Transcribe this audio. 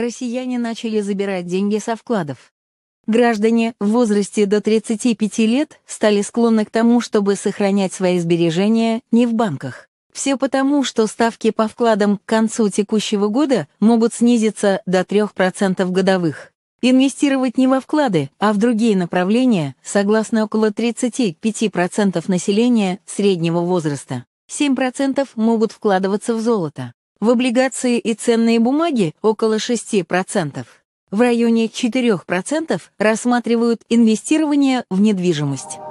россияне начали забирать деньги со вкладов. Граждане в возрасте до 35 лет стали склонны к тому, чтобы сохранять свои сбережения не в банках. Все потому, что ставки по вкладам к концу текущего года могут снизиться до 3% годовых. Инвестировать не во вклады, а в другие направления, согласно около 35% населения среднего возраста. 7% могут вкладываться в золото в облигации и ценные бумаги около 6%. В районе 4% рассматривают инвестирование в недвижимость.